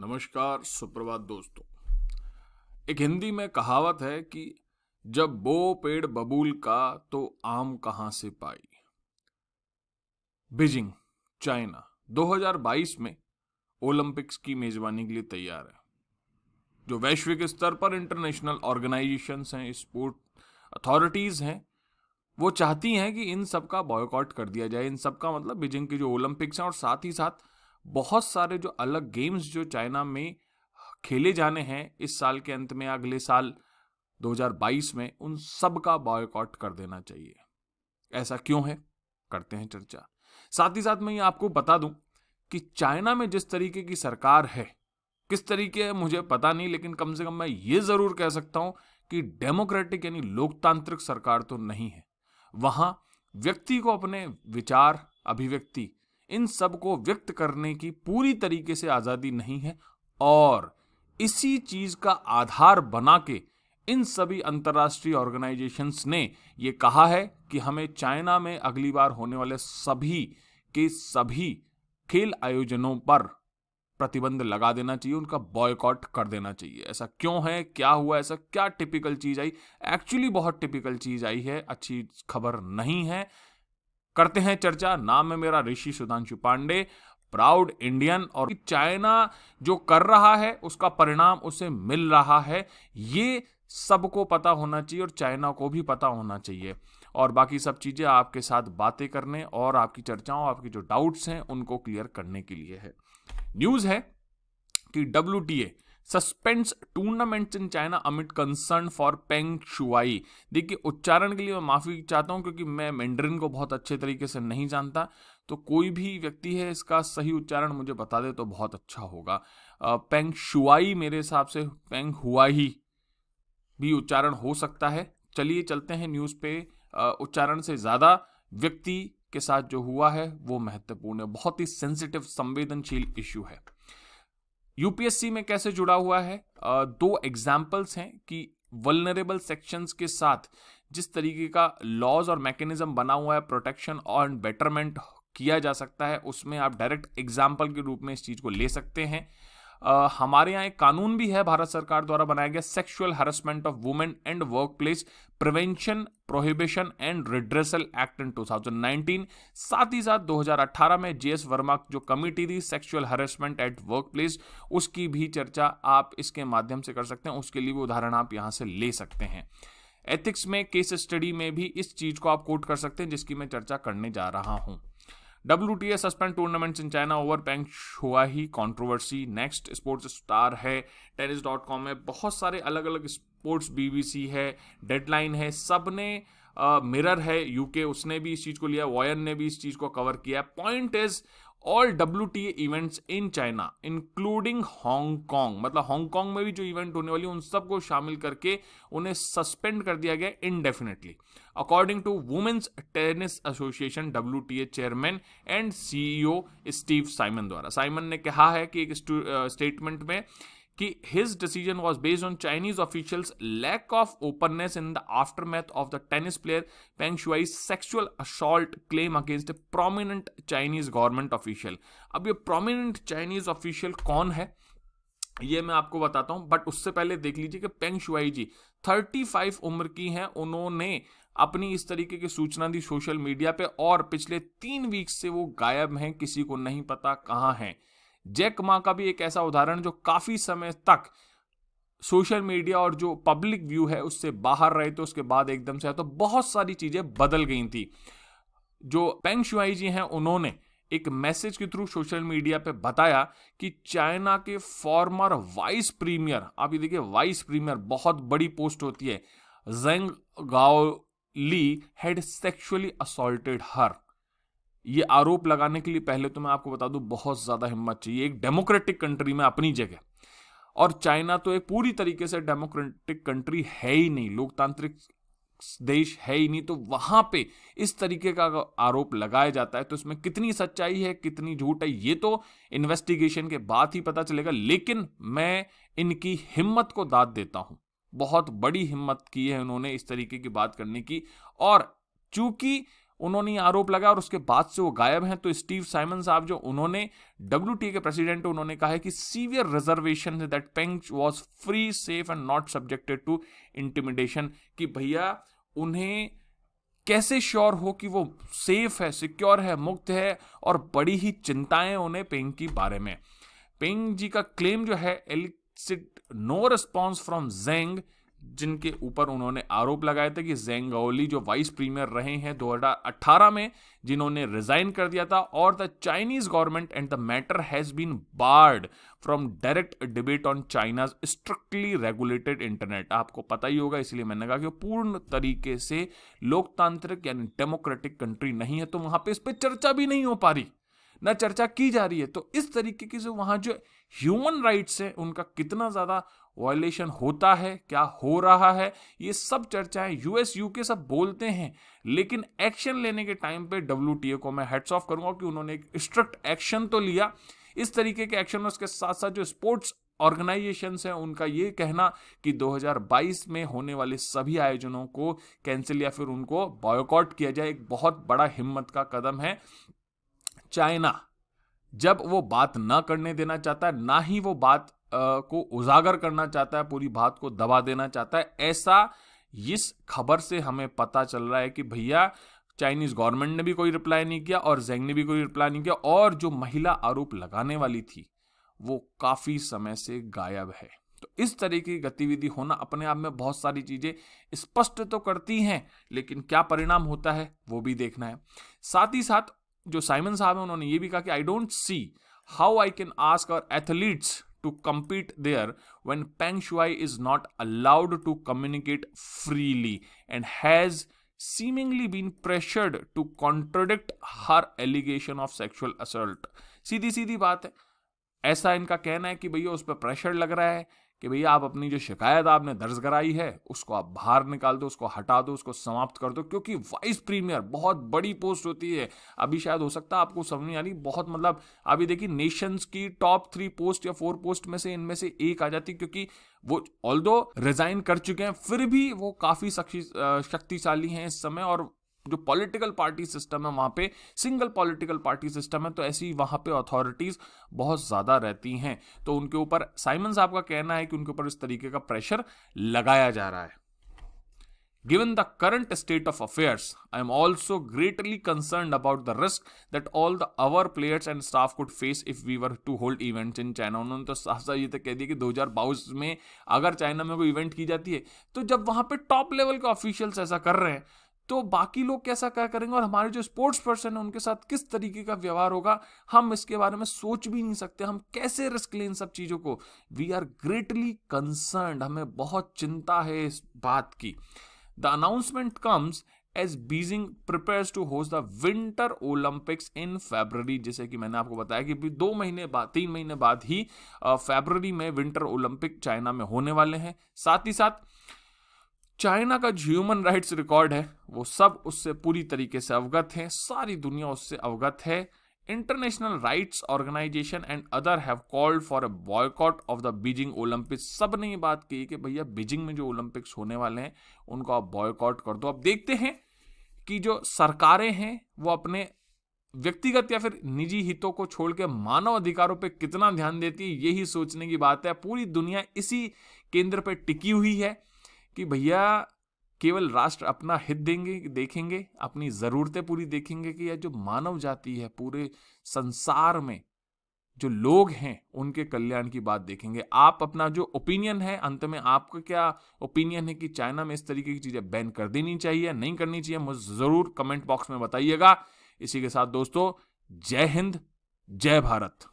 नमस्कार सुप्रभात दोस्तों एक हिंदी में कहावत है कि जब बो पेड़ बबूल का तो आम कहां से पाई बीजिंग चाइना 2022 में ओलंपिक्स की मेजबानी के लिए तैयार है जो वैश्विक स्तर पर इंटरनेशनल ऑर्गेनाइजेशंस हैं स्पोर्ट अथॉरिटीज हैं वो चाहती हैं कि इन सब का बॉयकॉट कर दिया जाए इन सब का मतलब बीजिंग के जो ओलंपिक्स हैं और साथ ही साथ बहुत सारे जो अलग गेम्स जो चाइना में खेले जाने हैं इस साल के अंत में अगले साल 2022 में उन सब का बॉयकॉट कर देना चाहिए ऐसा क्यों है करते हैं चर्चा साथ ही साथ मैं ये आपको बता दूं कि चाइना में जिस तरीके की सरकार है किस तरीके है मुझे पता नहीं लेकिन कम से कम मैं ये ज़रूर कह सकता हूं कि डेमोक्रेटिक यानी लोकतांत्रिक सरकार तो नहीं है वहां व्यक्ति को अपने विचार अभिव्यक्ति इन सब को व्यक्त करने की पूरी तरीके से आज़ादी नहीं है और इसी चीज़ का आधार बना के इन सभी अंतर्राष्ट्रीय ऑर्गेनाइजेशंस ने ये कहा है कि हमें चाइना में अगली बार होने वाले सभी के सभी खेल आयोजनों पर प्रतिबंध लगा देना चाहिए उनका बॉयकॉट कर देना चाहिए ऐसा क्यों है क्या हुआ ऐसा क्या टिपिकल चीज़ आई एक्चुअली बहुत टिपिकल चीज़ आई है अच्छी खबर नहीं है करते हैं चर्चा नाम है मेरा ऋषि सुधांशु पांडे प्राउड इंडियन और चाइना जो कर रहा है उसका परिणाम उसे मिल रहा है ये सबको पता होना चाहिए और चाइना को भी पता होना चाहिए और बाकी सब चीज़ें आपके साथ बातें करने और आपकी चर्चाओं आपके जो डाउट्स हैं उनको क्लियर करने के लिए है न्यूज़ है कि W suspends tournaments in China amid concern for Peng Shuai देखिए उच्चारण के लिए मैं माफ़ी चाहता हूँ क्योंकि मैं मेंडरिन को बहुत अच्छे तरीके से नहीं जानता तो कोई भी व्यक्ति है इसका सही उच्चारण मुझे बता दे तो बहुत अच्छा होगा पेंग शुआई मेरे हिसाब से पेंग हुआ ही भी उच्चारण हो सकता है चलिए चलते हैं न्यूज़ पे उच्चारण से ज़्यादा व्यक्ति के साथ जो हुआ है वो महत्वपूर्ण है बहुत ही सेंसिटिव संवेदनशील इश्यू है यूपीएससी में कैसे जुड़ा हुआ है दो एग्जाम्पल्स हैं कि वलनरेबल सेक्शंस के साथ जिस तरीके का लॉज और मैकेनिज्म बना हुआ है प्रोटेक्शन और बेटरमेंट किया जा सकता है उसमें आप डायरेक्ट एग्जाम्पल के रूप में इस चीज़ को ले सकते हैं हमारे यहाँ एक कानून भी है भारत सरकार द्वारा बनाया गया sexual harassment of women and work place prevention prohibition and redressal act in 2019 साथ ही साथ 2018 में जीएस वर्मा जो कमिटी थी sexual harassment at work place उसकी भी चर्चा आप इसके माध्यम से कर सकते हैं उसके लिए भी उदाहरण आप यहाँ से ले सकते हैं एथिक्स में केस स्टडी में भी इस चीज को आप कोट कर सकते हैं जिसकी मैं चर्चा करने जा रहा हूँ W suspend tournaments in China over Peng हुआ ही कॉन्ट्रोवर्सी नेक्स्ट स्पोर्ट्स स्टार है टेनिस डॉट कॉम है बहुत सारे अलग अलग स्पोर्ट्स बीबीसी है डेडलाइन है सब ने मिरर है यूके उसने भी इस चीज़ को लिया वॉयन ने भी इस चीज़ को कवर किया point is all W T events in China including Hong Kong मतलब हांगकॉन्ग में भी जो इवेंट होने वाली उन सबको शामिल करके उन्हें सस्पेंड कर दिया गया indefinitely according to women's tennis association W T A chairman and CEO Steve Simon द्वारा साइमन ने कहा है कि एक स्टेटमेंट में कि his decision was based on Chinese officials lack of openness in the math of the tennis player Peng Shuai sexual assault claim against a prominent Chinese government official अब ये प्रोमिनेंट चाइनीज ऑफिशियल कौन है ये मैं आपको बताता हूं but उससे पहले देख लीजिए कि पेंग शुआई जी 35 उम्र की हैं उन्होंने अपनी इस तरीके की सूचना दी सोशल मीडिया पे और पिछले तीन वीक से वो गायब हैं किसी को नहीं पता कहाँ हैं जैक मा का भी एक ऐसा उदाहरण जो काफ़ी समय तक सोशल मीडिया और जो पब्लिक व्यू है उससे बाहर रहे तो उसके बाद एकदम से तो बहुत सारी चीज़ें बदल गई थी जो पेंग शुआई जी हैं उन्होंने एक मैसेज के थ्रू सोशल मीडिया पे बताया कि चाइना के फॉर्मर वाइस प्रीमियर आप ये देखिए वाइस प्रीमियर बहुत बड़ी पोस्ट होती है Zhang Gaoli had sexually assaulted her ये आरोप लगाने के लिए पहले तो मैं आपको बता दूं बहुत ज़्यादा हिम्मत चाहिए एक डेमोक्रेटिक कंट्री में अपनी जगह और चाइना तो एक पूरी तरीके से डेमोक्रेटिक कंट्री है ही नहीं लोकतांत्रिक देश है ही नहीं तो वहां पे इस तरीके का आरोप लगाया जाता है तो इसमें कितनी सच्चाई है कितनी झूठ है ये तो इन्वेस्टिगेशन के बाद ही पता चलेगा लेकिन मैं इनकी हिम्मत को दाद देता हूं बहुत बड़ी हिम्मत की है उन्होंने इस तरीके की बात करने की और चूंकि उन्होंने आरोप लगा और उसके बाद से वो गायब हैं तो स्टीव साइमन साहब जो उन्होंने डब्ल्यू के प्रेसिडेंट उन्होंने कहा है कि severe reservation that Peng was free safe and not subjected to intimidation कि भैया उन्हें कैसे श्योर हो कि वो सेफ है सिक्योर है मुक्त है और बड़ी ही चिंताएं उन्हें पेंग की बारे में पेंग जी का क्लेम जो है elicit no response from Zhang जिनके ऊपर उन्होंने आरोप लगाए थे कि जेंगओली जो वाइस प्रीमियर रहे हैं 2018 में जिन्होंने रिजाइन कर दिया था और the Chinese government and the matter has been barred from direct debate on China strictly regulated internet आपको पता ही होगा इसलिए मैंने कहा कि पूर्ण तरीके से लोकतांत्रिक यानी डेमोक्रेटिक कंट्री नहीं है तो वहां पर इस पर चर्चा भी नहीं हो पा रही ना चर्चा की जा रही है तो इस तरीके की जो वहाँ जो ह्यूमन राइट्स है उनका कितना ज़्यादा वायलेशन होता है क्या हो रहा है ये सब चर्चाएं यूएस यूके सब बोलते हैं लेकिन एक्शन लेने के टाइम पे डब्ल्यू को मैं हेड्स ऑफ करूंगा कि उन्होंने एक स्ट्रिक्ट एक्शन तो लिया इस तरीके के एक्शन उसके साथ साथ जो स्पोर्ट्स ऑर्गेनाइजेशन हैं उनका ये कहना कि 2022 में होने वाले सभी आयोजनों को कैंसिल या फिर उनको बॉयकॉट किया जाए एक बहुत बड़ा हिम्मत का कदम है चाइना जब वो बात ना करने देना चाहता है ना ही वो बात को उजागर करना चाहता है पूरी बात को दबा देना चाहता है ऐसा इस खबर से हमें पता चल रहा है कि भैया चाइनीज गवर्नमेंट ने भी कोई रिप्लाई नहीं किया और जेंग ने भी कोई रिप्लाई नहीं किया और जो महिला आरोप लगाने वाली थी वो काफ़ी समय से गायब है तो इस तरह की गतिविधि होना अपने आप में बहुत सारी चीज़ें स्पष्ट तो करती हैं लेकिन क्या परिणाम होता है वो भी देखना है साथ ही साथ जो साइमन साहब हैं उन्होंने ये भी कहा कि I don't see how I can ask our athletes to compete there when Peng Shuai is not allowed to communicate freely and has seemingly been pressured to contradict her allegation of sexual assault सीधी सीधी बात है ऐसा इनका कहना है कि भैया उस पर प्रेशर लग रहा है कि भैया आप अपनी जो शिकायत आपने दर्ज कराई है उसको आप बाहर निकाल दो उसको हटा दो उसको समाप्त कर दो क्योंकि वाइस प्रीमियर बहुत बड़ी पोस्ट होती है अभी शायद हो सकता है आपको समझ में आ रही बहुत मतलब अभी देखिए नेशंस की टॉप थ्री पोस्ट या फोर पोस्ट में से इनमें से एक आ जाती क्योंकि वो ऑल रिजाइन कर चुके हैं फिर भी वो काफ़ी शक्तिशाली हैं इस समय और जो पॉलिटिकल पार्टी सिस्टम है वहाँ पे सिंगल पॉलिटिकल पार्टी सिस्टम है तो ऐसी वहाँ पे अथॉरिटीज़ बहुत ज़्यादा रहती हैं तो उनके ऊपर साइमन साहब का कहना है कि उनके ऊपर इस तरीके का प्रेशर लगाया जा रहा है Given the current state of affairs, I am also greatly concerned about the risk that all the our players and staff could face if we were to hold events in China. उन्होंने तो साफ साफ ये तक तो कह दिया कि 2022 में अगर चाइना में कोई इवेंट की जाती है तो जब वहाँ पे टॉप लेवल के ऑफिशियल्स ऐसा कर रहे हैं तो बाकी लोग कैसा क्या करेंगे और हमारे जो स्पोर्ट्स पर्सन है उनके साथ किस तरीके का व्यवहार होगा हम इसके बारे में सोच भी नहीं सकते हम कैसे रिस्क लें इन सब चीज़ों को वी आर ग्रेटली कंसर्न हमें बहुत चिंता है इस बात की the announcement comes as Beijing prepare to host the winter Olympics in February जैसे कि मैंने आपको बताया कि दो महीने बाद तीन महीने बाद ही फेबररी में विंटर ओलंपिक चाइना में होने वाले हैं साथ ही साथ चाइना का जो ह्यूमन राइट्स रिकॉर्ड है वो सब उससे पूरी तरीके से अवगत हैं सारी दुनिया उससे अवगत है international rights organisation and other have called for a boycott of the Beijing Olympics सब ने ये बात की कि भैया बीजिंग में जो ओलंपिक्स होने वाले हैं उनको आप बॉयकॉट कर दो अब देखते हैं कि जो सरकारें हैं वो अपने व्यक्तिगत या फिर निजी हितों को छोड़ के मानव अधिकारों पर कितना ध्यान देती है यही सोचने की बात है पूरी दुनिया इसी केंद्र पर टिकी हुई है कि भैया केवल राष्ट्र अपना हित देंगे देखेंगे अपनी ज़रूरतें पूरी देखेंगे कि यह जो मानव जाति है पूरे संसार में जो लोग हैं उनके कल्याण की बात देखेंगे आप अपना जो ओपिनियन है अंत में आपका क्या ओपिनियन है कि चाइना में इस तरीके की चीज़ें बैन कर देनी चाहिए नहीं करनी चाहिए मुझे ज़रूर कमेंट बॉक्स में बताइएगा इसी के साथ दोस्तों जय हिंद जय भारत